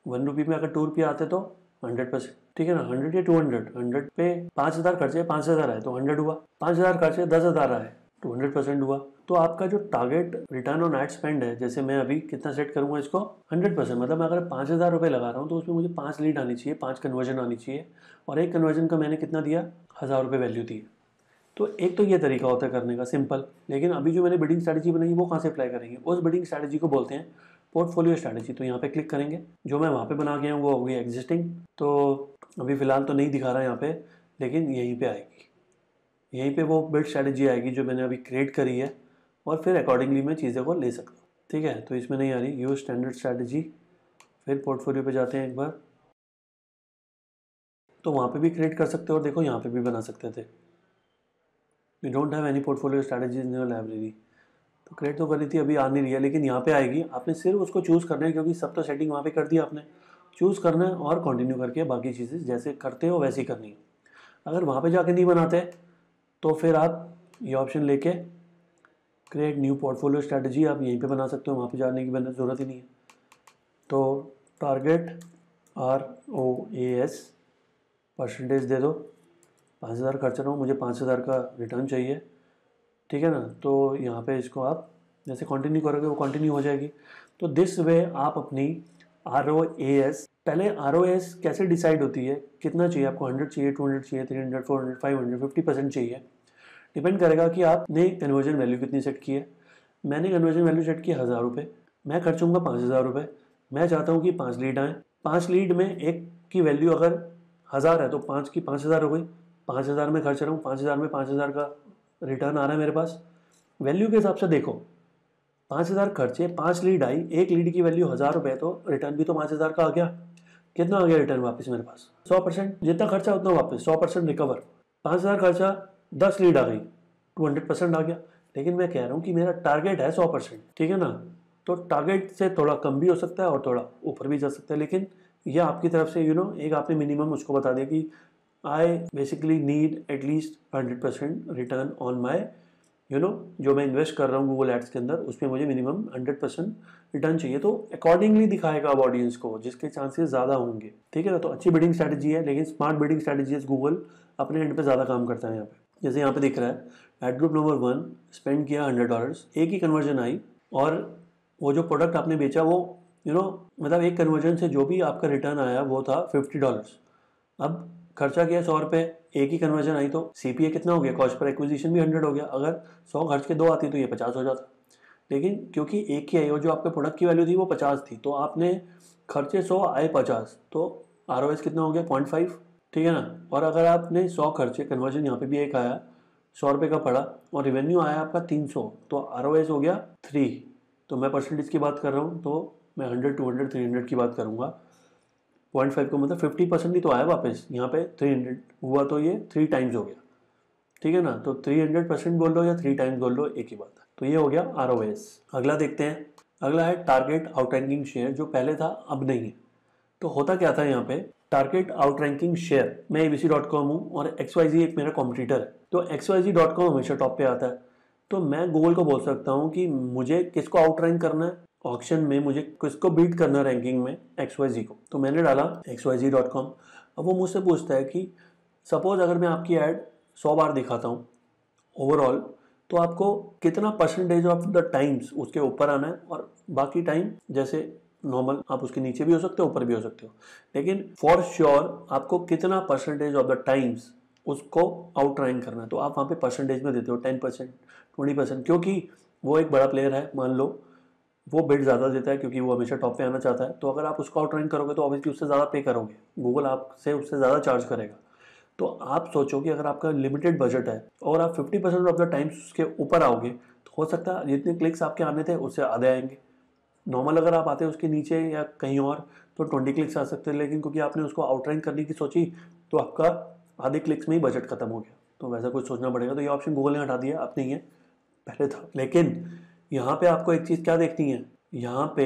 वन रुपी में अगर टू रुपये आते तो हंड्रेड परसेंट ठीक है ना हंड्रेड या टू हंड्रेड हंड्रेड पे पाँच हज़ार खर्चे पाँच हज़ार आए तो हंड्रेड हुआ पाँच हज़ार खर्चे दस हज़ार आए टू हंड्रेड परसेंट हुआ तो आपका जो target return on ad spend है जैसे मैं अभी कितना सेट करूंगा इसको 100 परसेंट मतलब मैं अगर पाँच हज़ार रुपये लगा रहा हूँ तो उसमें मुझे पाँच लीड आनी चाहिए पाँच कन्वर्जन आनी चाहिए और एक कन्वर्जन का मैंने कितना दिया हज़ार रुपये वैल्यू दी तो एक तो ये तरीका होता है करने का सिंपल लेकिन अभी जो मैंने बिडिंग स्ट्रैटेजी बनाई वो कहाँ से अप्लाई करेंगे उस बिडिंग स्ट्रैटेजी को बोलते हैं पोर्टफोलियो स्ट्रैटेजी तो यहाँ पे क्लिक करेंगे जो मैं वहाँ पे बना गया हूँ वो होगी एग्जिस्टिंग तो अभी फ़िलहाल तो नहीं दिखा रहा है यहाँ पे लेकिन यहीं पे आएगी यहीं पे वो बिल्ड स्ट्रैटेजी आएगी जो मैंने अभी क्रिएट करी है और फिर अकॉर्डिंगली मैं चीज़ें को ले सकता हूँ ठीक है तो इसमें नहीं आ रही यूज स्टैंडर्ड स्ट्रैटेजी फिर पोर्टफोलियो पे जाते हैं एक बार तो वहाँ पे भी क्रिएट कर सकते हो और देखो यहाँ पे भी बना सकते थे you don't have any portfolio strategies in your library तो क्रिएट तो करी थी अभी आ नहीं रही है लेकिन यहाँ पे आएगी आपने सिर्फ उसको चूज़ करना है क्योंकि सब तो सेटिंग वहाँ पे कर दी आपने चूज़ करना है और कंटिन्यू करके बाकी चीज़ें जैसे करते हो वैसे ही करनी है अगर वहाँ पर जाके नहीं बनाते तो फिर आप ये ऑप्शन लेके क्रिएट न्यू पोर्टफोलियो स्ट्रेटजी आप यहीं पे बना सकते हो वहाँ पे जाने की ज़रूरत ही नहीं है तो target R O A S percentage दे दो पाँच हज़ार खर्च रहा हूँ मुझे पाँच हज़ार का रिटर्न चाहिए ठीक है ना तो यहाँ पे इसको आप जैसे कंटिन्यू करोगे वो कंटिन्यू हो जाएगी तो दिस वे आप अपनी आर ओ ए एस पहले आर ओ एस कैसे डिसाइड होती है कितना चाहिए आपको हंड्रेड चाहिए टू हंड्रेड चाहिए three hundred four hundred five hundred fifty percent चाहिए डिपेंड करेगा कि आपने कन्वर्जन वैल्यू कितनी सेट की है मैंने कन्वर्जन वैल्यू सेट की हज़ार रुपये मैं खर्चूंगा पाँच हज़ार रुपये मैं चाहता हूँ कि पाँच लीड आएँ पाँच लीड में एक की वैल्यू अगर हज़ार है तो पाँच की पाँच हज़ार हो गई पाँच हज़ार में खर्च रहा हूँ पाँच हज़ार में पाँच हज़ार का रिटर्न आ रहा है मेरे पास वैल्यू के हिसाब से देखो पाँच हज़ार खर्चे पाँच लीड आई एक लीड की वैल्यू हज़ार रुपये तो रिटर्न भी तो पाँच हज़ार का आ गया कितना आ गया रिटर्न वापस मेरे पास सौ परसेंट जितना खर्चा उतना वापस सौ परसेंट रिकवर पाँच हज़ार खर्चा दस लीड आ गई टू हंड्रेड परसेंट आ गया लेकिन मैं कह रहा हूँ कि मेरा टारगेट है सौ परसेंट ठीक है ना तो टारगेट से थोड़ा कम भी हो सकता है और थोड़ा ऊपर भी जा सकता है लेकिन यह आपकी तरफ से यू you नो know, एक आपने मिनिमम उसको बता दिया कि I basically need at least hundred percent return on my you know जो मैं इन्वेस्ट कर रहा हूँ गूगल एड्स के अंदर उसमें मुझे मिनिमम हंड्रेड परसेंट रिटर्न चाहिए तो अकॉर्डिंगली दिखाएगा अब ऑडियंस को जिसके चांसेस ज़्यादा होंगे ठीक है ना तो अच्छी बिडिंग स्ट्रैटेजी है लेकिन स्मार्ट बिडिंग स्ट्रैटेजी गूगल अपने एंड पे ज़्यादा काम करता है यहाँ पे जैसे यहाँ पे दिख रहा है ad group number one spend किया हंड्रेड डॉलर्स एक ही कन्वर्जन आई और वो जो प्रोडक्ट आपने बेचा वो यू you नो know, मतलब एक कन्वर्जन से जो भी आपका रिटर्न आया वो था फिफ्टी डॉलर्स अब खर्चा किया सौ रुपये एक ही कन्वर्जन आई तो सी कितना हो गया कॉस्ट पर एक्विजिशन भी हंड्रेड हो गया अगर सौ खर्च के दो आती तो ये पचास हो जाता लेकिन क्योंकि एक ही आई और जो आपके प्रोडक्ट की वैल्यू थी वो पचास थी तो आपने खर्चे सौ आए पचास तो आर कितना हो गया पॉइंट फाइव ठीक है ना और अगर आपने सौ खर्चे कन्वर्जन यहाँ पे भी एक आया सौ रुपये का पड़ा और रिवेन्यू आया आपका तीन सौ तो आर हो गया थ्री तो मैं परसेंटेज की बात कर रहा हूँ तो मैं hundred two hundred three hundred की बात करूँगा पॉइंट फाइव को मतलब फिफ्टी परसेंट ही तो आया वापस यहाँ पे थ्री हंड्रेड हुआ तो ये थ्री टाइम्स हो गया ठीक है ना तो थ्री हंड्रेड परसेंट बोल लो या थ्री टाइम्स बोल लो एक ही बात है तो ये हो गया आर अगला देखते हैं अगला है टारगेट आउटरैंकिंग शेयर जो पहले था अब नहीं है तो होता क्या था यहाँ पे टारगेट आउट रैंकिंग शेयर मैं एबीसी डॉट कॉम हूँ और एक्स वाई जी एक मेरा कॉम्पिटिटर है तो X Y Z dot com हमेशा टॉप पे आता है तो मैं गूगल को बोल सकता हूँ कि मुझे किसको आउट रैंक करना है ऑप्शन में मुझे किसको बीट करना रैंकिंग में एक्स वाई जी को तो मैंने डाला जी डॉट कॉम अब वो मुझसे पूछता है कि सपोज अगर मैं आपकी ऐड सौ बार दिखाता हूँ ओवरऑल तो आपको कितना परसेंटेज ऑफ द टाइम्स उसके ऊपर आना है और बाकी टाइम जैसे नॉर्मल आप उसके नीचे भी हो सकते हो ऊपर भी हो सकते हो लेकिन फॉर श्योर sure, आपको कितना परसेंटेज ऑफ द टाइम्स उसको आउट रैंक करना है तो आप वहाँ पे परसेंटेज में देते हो टेन परसेंट ट्वेंटी परसेंट क्योंकि वो एक बड़ा प्लेयर है मान लो वो बिड ज़्यादा देता है क्योंकि वो हमेशा टॉप पे आना चाहता है तो अगर आप उसको आउट रैंक करोगे तो ऑब्वियसली उससे ज़्यादा पे करोगे गूगल आपसे उससे ज़्यादा चार्ज करेगा तो आप सोचो कि अगर आपका लिमिटेड बजट है और आप fifty percent of the times उसके ऊपर आओगे तो हो सकता है जितने क्लिक्स आपके आने थे उससे आधे आएंगे नॉर्मल अगर आप आते हैं उसके नीचे या कहीं और तो ट्वेंटी क्लिक्स आ सकते हैं लेकिन क्योंकि आपने उसको आउटलाइन करने की सोची तो आपका आधे क्लिक्स में ही बजट खत्म हो गया तो वैसा कुछ सोचना पड़ेगा तो ये ऑप्शन गूगल ने हटा दिया आप नहीं है पहले था लेकिन यहाँ पे आपको एक चीज़ क्या देखनी है यहाँ पे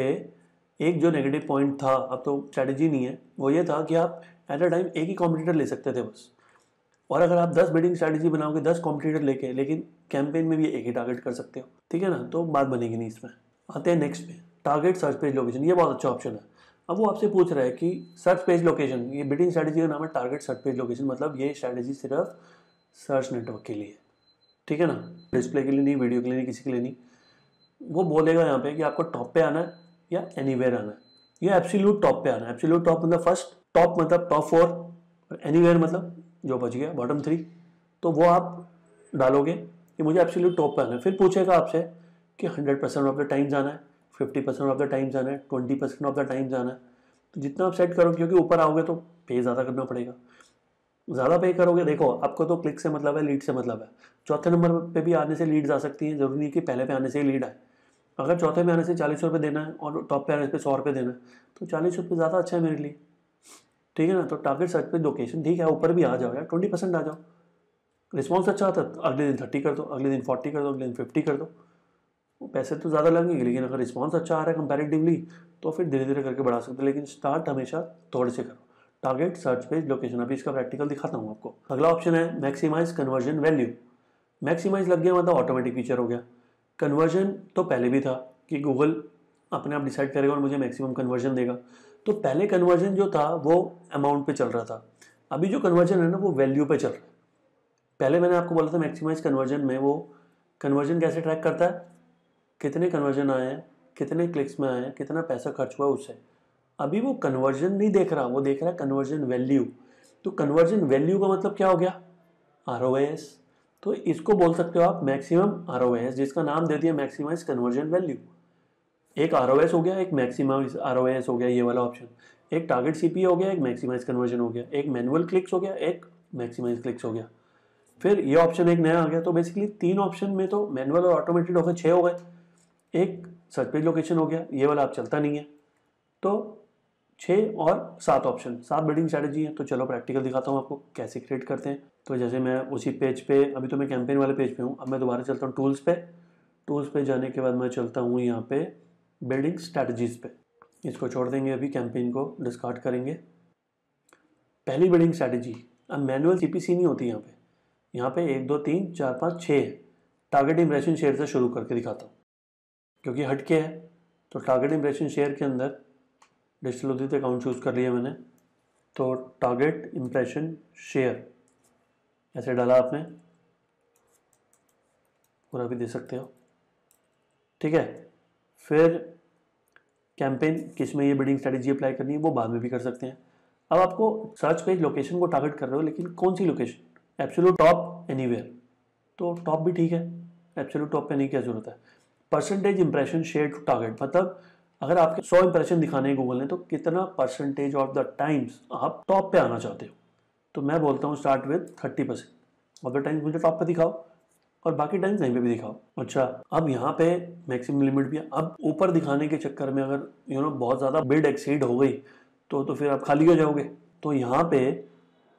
एक जो नेगेटिव पॉइंट था अब तो स्ट्रैटेजी नहीं है वो ये था कि आप एट अ टाइम एक ही कॉम्पिटिटर ले सकते थे बस और अगर आप 10 बिडिंग स्ट्रैटेजी बनाओगे 10 कॉम्पिटिटर लेके लेकिन कैंपेन में भी एक ही टारगेट कर सकते हो ठीक है ना तो बात बनेगी नहीं इसमें आते हैं नेक्स्ट में टारगेट सर्च पेज लोकेशन ये बहुत अच्छा ऑप्शन है अब वो आपसे पूछ रहा है कि सर्च पेज लोकेशन ये बिडिंग स्ट्रैटेजी का नाम है टारगेट सर्च पेज लोकेशन मतलब ये स्ट्रैटेजी सिर्फ सर्च नेटवर्क के लिए ठीक है ना डिस्प्ले के लिए नहीं वीडियो के लिए नहीं किसी के लिए नहीं वो बोलेगा यहाँ पे कि आपको टॉप पे आना है या वेयर आना है या एप्सिल्यूट टॉप पे आना है एप्सिल्यूट टॉप मतलब फर्स्ट टॉप मतलब टॉप फोर वेयर मतलब जो बच गया बॉटम थ्री तो वो आप डालोगे कि मुझे एप्सिल्यूट टॉप पे आना है फिर पूछेगा आपसे कि hundred percent of the time जाना है fifty percent of the time जाना है twenty percent of the time जाना है तो जितना आप सेट करो क्योंकि ऊपर आओगे तो पे ज़्यादा करना पड़ेगा ज़्यादा पे करोगे देखो आपको तो क्लिक से मतलब है लीड से मतलब है चौथे नंबर पे भी आने से लीड आ सकती है ज़रूरी नहीं कि पहले पे आने से ही लीड आए अगर चौथे में आने से चालीस रुपये देना है और टॉप पे आने से सौ रुपये देना है तो चालीस रुपये ज़्यादा अच्छा है मेरे लिए ठीक है ना तो टारगेट सर्च पे लोकेशन ठीक है ऊपर भी आ जाओ यार ट्वेंटी परसेंट आ जाओ रिस्पॉन्स अच्छा आता है अगले दिन थर्टी कर दो अगले दिन फोर्टी कर दो अगले दिन फिफ्टी कर दो वो पैसे तो ज़्यादा लगेंगे लेकिन अगर रिस्पॉन्स अच्छा आ रहा है कंपेरेटिवली तो फिर धीरे धीरे करके बढ़ा सकते हैं लेकिन स्टार्ट हमेशा थोड़े से करो टारगेट सर्च पेज लोकेशन अभी इसका प्रैक्टिकल दिखाता हूँ आपको अगला ऑप्शन है मैक्सिमाइज कन्वर्जन वैल्यू मैक्सिमाइज लग गया मतलब ऑटोमेटिक फीचर हो गया कन्वर्जन तो पहले भी था कि गूगल अपने आप डिसाइड करेगा और मुझे मैक्सिमम कन्वर्जन देगा तो पहले कन्वर्जन जो था वो अमाउंट पे चल रहा था अभी जो कन्वर्जन है ना वो वैल्यू पे चल रहा है पहले मैंने आपको बोला था मैक्सिमाइज कन्वर्जन में वो कन्वर्जन कैसे ट्रैक करता है कितने कन्वर्जन आए हैं कितने क्लिक्स में आए हैं कितना पैसा खर्च हुआ उससे अभी वो कन्वर्जन नहीं देख रहा वो देख रहा है कन्वर्जन वैल्यू तो कन्वर्जन वैल्यू का मतलब क्या हो गया आर तो इसको बोल सकते हो आप मैक्सिमम आर जिसका नाम दे दिया मैक्सिमाइज कन्वर्जन वैल्यू एक आर हो गया एक मैक्सिमाइज आर हो गया ये वाला ऑप्शन एक टारगेट सीपी हो गया एक मैक्सिमाइज कन्वर्जन हो गया एक मैनुअल क्लिक्स हो गया एक मैक्सिमाइज क्लिक्स हो गया फिर ये ऑप्शन एक नया आ गया तो बेसिकली तीन ऑप्शन में तो मैनुअल और ऑटोमेटेड हो छः हो गए एक सर्च पेज लोकेशन हो गया ये वाला आप चलता नहीं है तो छः और सात ऑप्शन सात बिल्डिंग स्ट्रैटेजी है तो चलो प्रैक्टिकल दिखाता हूँ आपको कैसे क्रिएट करते हैं तो जैसे मैं उसी पेज पे अभी तो मैं कैंपेन वाले पेज पे हूँ अब मैं दोबारा चलता हूँ टूल्स पे टूल्स पे जाने के बाद मैं चलता हूँ यहाँ पे बिल्डिंग स्ट्रैटेजीज पे इसको छोड़ देंगे अभी कैंपेन को डिस्कार्ड करेंगे पहली बिल्डिंग स्ट्रैटेजी अब मैनुअल सी नहीं होती यहाँ पर यहाँ पर एक दो तीन चार पाँच छः है टारगेट इम्प्रेशन शेयर से शुरू करके दिखाता हूँ क्योंकि हटके है तो टारगेट इम्प्रेशन शेयर के अंदर डिजिटल उदित अकाउंट चूज़ कर लिया मैंने तो टारगेट इम्प्रेशन शेयर ऐसे डाला आपने पूरा भी दे सकते हो ठीक है फिर कैंपेन किस में ये बिडिंग स्ट्रेटजी अप्लाई करनी है वो बाद में भी कर सकते हैं अब आपको सर्च पेज लोकेशन को टारगेट कर रहे हो लेकिन कौन सी लोकेशन एप्सोलू टॉप एनीवेयर तो टॉप भी ठीक है एप्सोलू टॉप पे नहीं क्या ज़रूरत है percentage impression share to target मतलब अगर आपके 100 इंप्रेशन दिखाने हैं गूगल ने तो कितना परसेंटेज ऑफ द टाइम्स आप टॉप पे आना चाहते हो तो मैं बोलता हूँ start with 30 percent of the times मुझे टॉप पे दिखाओ और बाकी टाइम्स कहीं पे भी दिखाओ अच्छा अब यहाँ पे मैक्सिमम लिमिट भी है अब ऊपर दिखाने के चक्कर में अगर यू नो बहुत ज़्यादा बिल्ड एक्सीड हो गई तो तो फिर आप खाली हो जाओगे तो यहाँ पे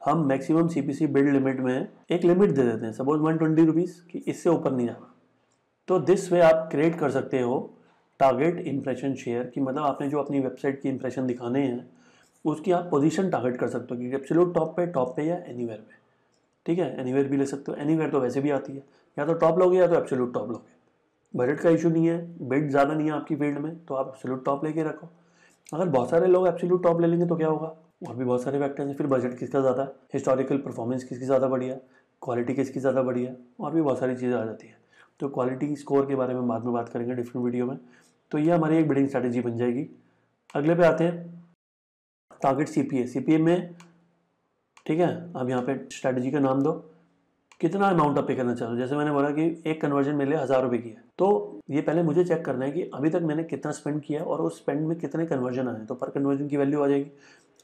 हम maximum C P C limit में एक लिमिट दे देते हैं सपोज वन ट्वेंटी रुपीज़ कि इससे ऊपर नहीं जाना तो दिस वे आप क्रिएट कर सकते हो टारगेट इंप्रेशन शेयर कि मतलब आपने जो अपनी वेबसाइट की इंप्रेशन दिखाने हैं उसकी आप पोजीशन टारगेट कर सकते हो कि एब्सोल्यूट टॉप पे टॉप पे या एनी पे ठीक है एनी भी ले सकते हो एनी तो वैसे भी आती है या तो टॉप लोगे या तो एब्सोल्यूट टॉप लोगे बजट का इशू नहीं है बिड ज़्यादा नहीं है आपकी फील्ड में तो आप एब्सोल्यूट टॉप लेके रखो अगर बहुत सारे लोग एब्सोल्यूट टॉप ले लेंगे तो क्या होगा और भी बहुत सारे फैक्टर्स हैं फिर बजट किसका ज़्यादा है हिस्टोरिकल परफॉर्मेंस किसकी ज़्यादा बढ़िया क्वालिटी किसकी ज़्यादा बढ़िया और भी बहुत सारी चीज़ें आ जाती हैं तो क्वालिटी स्कोर के बारे में बाद में बात करेंगे डिफरेंट वीडियो में तो ये हमारी एक बिल्डिंग स्ट्रैटेजी बन जाएगी अगले पे आते हैं टारगेट पी ए में ठीक है अब यहाँ पे स्ट्रैटेजी का नाम दो कितना अमाउंट आप पे करना चाह हो जैसे मैंने बोला कि एक कन्वर्जन मेरे लिए हज़ार रुपये की है तो ये पहले मुझे चेक करना है कि अभी तक मैंने कितना स्पेंड किया और उस स्पेंड में कितने कन्वर्जन आए तो पर कन्वर्जन की वैल्यू आ जाएगी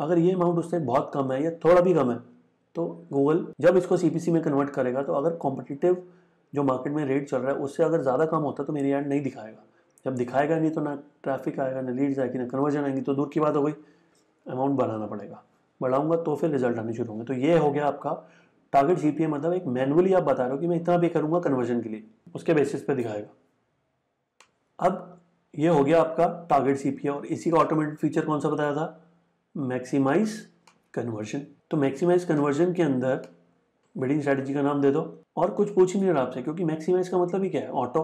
अगर ये अमाउंट उससे बहुत कम है या थोड़ा भी कम है तो गूगल जब इसको सी में कन्वर्ट करेगा तो अगर कॉम्पिटिटिव जो मार्केट में रेट चल रहा है उससे अगर ज़्यादा कम होता तो मेरी ऐड नहीं दिखाएगा जब दिखाएगा नहीं तो ना ट्रैफिक आएगा ना लीड्स आएगी ना कन्वर्जन आएंगी तो दूर की बात हो गई अमाउंट बढ़ाना पड़ेगा बढ़ाऊंगा तो फिर रिजल्ट आने शुरू होंगे तो ये हो गया आपका टारगेट जी मतलब एक मैनुअली आप बता रहे हो कि मैं इतना भी करूँगा कन्वर्जन के लिए उसके बेसिस पे दिखाएगा अब ये हो गया आपका टारगेट सी और इसी का ऑटोमेटिक फीचर कौन सा बताया था मैक्सिमाइज कन्वर्जन तो मैक्सिमाइज कन्वर्जन के अंदर बिडिंग स्ट्रैटेजी का नाम दे दो और कुछ पूछ ही नहीं रहा आपसे क्योंकि मैक्सिमाइज का मतलब ही क्या है ऑटो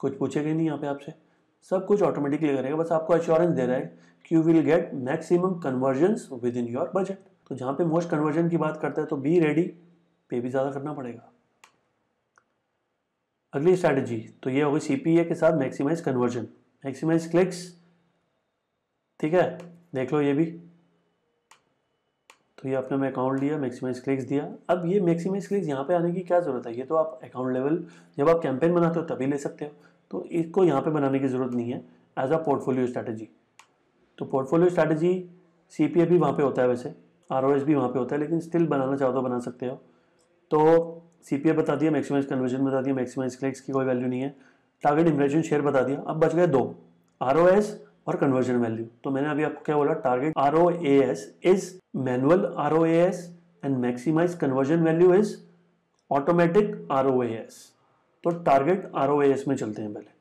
कुछ पूछेगा नहीं यहाँ पे आपसे सब कुछ ऑटोमेटिकली करेगा बस आपको एश्योरेंस दे रहा है कि you will get maximum conversion within your budget तो जहाँ पे मोस्ट कन्वर्जन की बात करता है तो बी रेडी पे भी ज़्यादा करना पड़ेगा अगली स्ट्रैटेजी तो ये होगी सी के साथ मैक्सिमाइज कन्वर्जन मैक्सिमाइज क्लिक्स ठीक है देख लो ये भी तो ये आपने मैं अकाउंट लिया मैक्सिमाइज क्लिक्स दिया अब ये मैक्सिमाइज क्लिक्स यहाँ पे आने की क्या ज़रूरत है ये तो आप अकाउंट लेवल जब आप कैंपेन बनाते हो तभी ले सकते हो तो इसको यहाँ पे बनाने की ज़रूरत नहीं है एज अ पोर्टफोलियो स्ट्रैटेजी तो पोर्टफोलियो स्ट्रैटेजी सी पी भी वहाँ पर होता है वैसे आर ओ एस भी वहाँ पर होता है लेकिन स्टिल बनाना चाहो तो बना सकते हो तो सी पी बता दिया मैक्सिमाइज कन्वर्जन बता दिया मैक्सिमाइज क्लिक्स की कोई वैल्यू नहीं है टारगेट इम्प्रेशन शेयर बता दिया अब बच गए दो आर ओ एस और कन्वर्जन वैल्यू तो मैंने अभी आपको क्या बोला target R O A S is manual R O A S and maximize conversion value is automatic R O A S तो target R O A S में चलते हैं पहले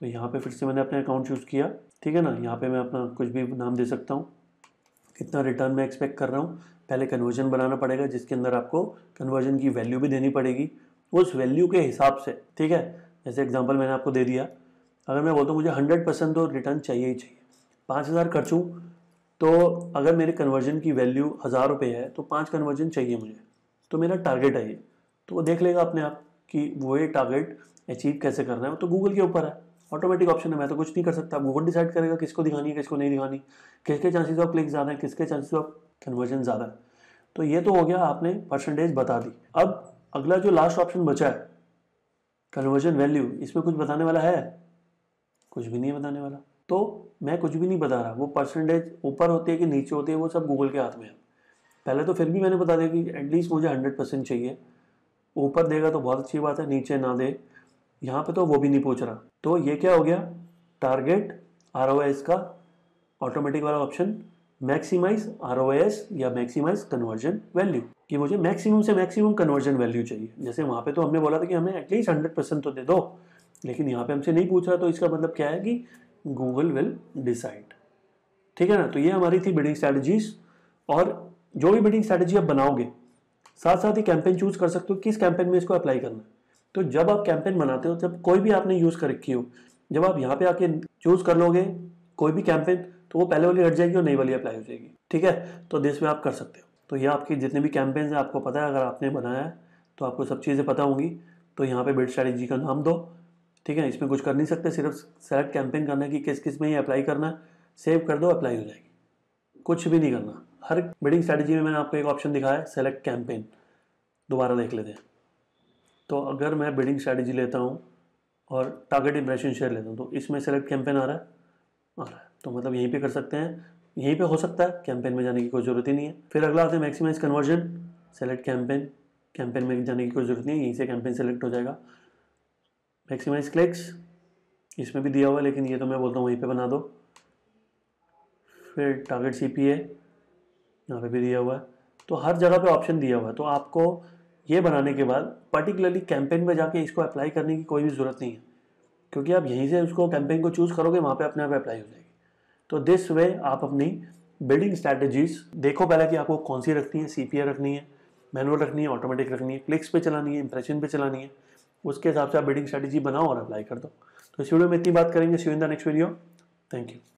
तो यहाँ पे फिर से मैंने अपने अकाउंट चूज़ किया ठीक है ना यहाँ पे मैं अपना कुछ भी नाम दे सकता हूँ कितना रिटर्न मैं एक्सपेक्ट कर रहा हूँ पहले कन्वर्जन बनाना पड़ेगा जिसके अंदर आपको कन्वर्जन की वैल्यू भी देनी पड़ेगी उस वैल्यू के हिसाब से ठीक है जैसे एग्जाम्पल मैंने आपको दे दिया अगर मैं बोलता हूँ मुझे हंड्रेड परसेंट तो रिटर्न चाहिए ही चाहिए पाँच हज़ार खर्चूँ तो अगर मेरे कन्वर्जन की वैल्यू हज़ार रुपये है तो पाँच कन्वर्जन चाहिए मुझे तो मेरा टारगेट है ये तो वो देख लेगा अपने आप कि वो ये टारगेट अचीव कैसे करना है तो गूगल के ऊपर है ऑटोमेटिक ऑप्शन है मैं तो कुछ नहीं कर सकता गूगल डिसाइड करेगा किसको दिखानी है किसको नहीं दिखानी किसके चांसेस ऑफ क्लिक ज़्यादा है किसके चांसेस ऑफ कन्वर्जन ज़्यादा है तो ये तो हो गया आपने परसेंटेज बता दी अब अगला जो लास्ट ऑप्शन बचा है कन्वर्जन वैल्यू इसमें कुछ बताने वाला है कुछ भी नहीं है बताने वाला तो मैं कुछ भी नहीं बता रहा वो परसेंटेज ऊपर होती है कि नीचे होती है वो सब गूगल के हाथ में है पहले तो फिर भी मैंने बता दिया कि एटलीस्ट मुझे हंड्रेड परसेंट चाहिए ऊपर देगा तो बहुत अच्छी बात है नीचे ना दे यहाँ पे तो वो भी नहीं पूछ रहा तो ये क्या हो गया टारगेट आर का ऑटोमेटिक वाला ऑप्शन मैक्सिमाइज आर या मैक्सिमाइज कन्वर्जन वैल्यू कि मुझे मैक्सिमम से मैक्सिमम कन्वर्जन वैल्यू चाहिए जैसे वहाँ पे तो हमने बोला था कि हमें एटलीस्ट हंड्रेड परसेंट तो दे दो लेकिन यहाँ पे हमसे नहीं पूछ रहा तो इसका मतलब क्या है कि गूगल विल डिसाइड ठीक है ना तो ये हमारी थी बिडिंग स्ट्रैटेजीज और जो भी बिडिंग स्ट्रैटेजी आप बनाओगे साथ साथ ही कैंपेन चूज कर सकते हो किस कैंपेन में इसको अप्लाई करना है तो जब आप कैंपेन बनाते हो जब कोई भी आपने यूज़ कर रखी हो जब आप यहाँ पे आके चूज कर लोगे कोई भी कैंपेन तो वो पहले वाली हट जाएगी और नई वाली अप्लाई हो जाएगी ठीक है तो दिस में आप कर सकते हो तो ये आपके जितने भी कैंपेन्स हैं आपको पता है अगर आपने बनाया है तो आपको सब चीज़ें पता होंगी तो यहाँ पे बिड स्ट्रैटेजी का नाम दो ठीक है इसमें कुछ कर नहीं सकते सिर्फ सेलेक्ट कैंपेन करना है कि किस किस में ये अप्लाई करना है सेव कर दो अप्लाई हो जाएगी कुछ भी नहीं करना हर बिडिंग स्ट्रैटेजी में मैंने आपको एक ऑप्शन दिखाया है सेलेक्ट कैंपेन दोबारा देख लेते हैं तो अगर मैं बिडिंग स्ट्रैटेजी लेता हूँ और टारगेट इंप्रेशन शेयर लेता हूँ तो इसमें सेलेक्ट कैंपेन आ रहा है आ रहा है तो मतलब यहीं पर कर सकते हैं यहीं पर हो सकता है कैंपेन में जाने की कोई ज़रूरत ही नहीं है फिर अगला आते हैं maximize conversion select campaign campaign में जाने की कोई ज़रूरत नहीं है यहीं से कैंपेन सेलेक्ट हो जाएगा मैक्सिमाइज क्लिक्स इसमें भी दिया हुआ है लेकिन ये तो मैं बोलता हूँ वहीं पे बना दो फिर टारगेट सी पी ए यहाँ पर भी दिया हुआ है तो हर जगह पे ऑप्शन दिया हुआ है तो आपको ये बनाने के बाद पर्टिकुलरली कैंपेन में जाके इसको अप्लाई करने की कोई भी ज़रूरत नहीं है क्योंकि आप यहीं से उसको कैंपेन को चूज़ करोगे वहाँ पर अपने आप अप्लाई हो जाएगी तो दिस वे आप अपनी बिल्डिंग स्ट्रैटेजीज देखो पहले कि आपको कौन सी रखनी है सी रखनी है मैनुअल रखनी है ऑटोमेटिक रखनी है क्लिक्स पे चलानी है इंप्रेशन पे चलानी है उसके हिसाब से आप बिडिंग स्ट्रेटेजी बनाओ और अप्लाई कर दो तो इस वीडियो में इतनी बात करेंगे शिविंदा नेक्स्ट वीडियो थैंक यू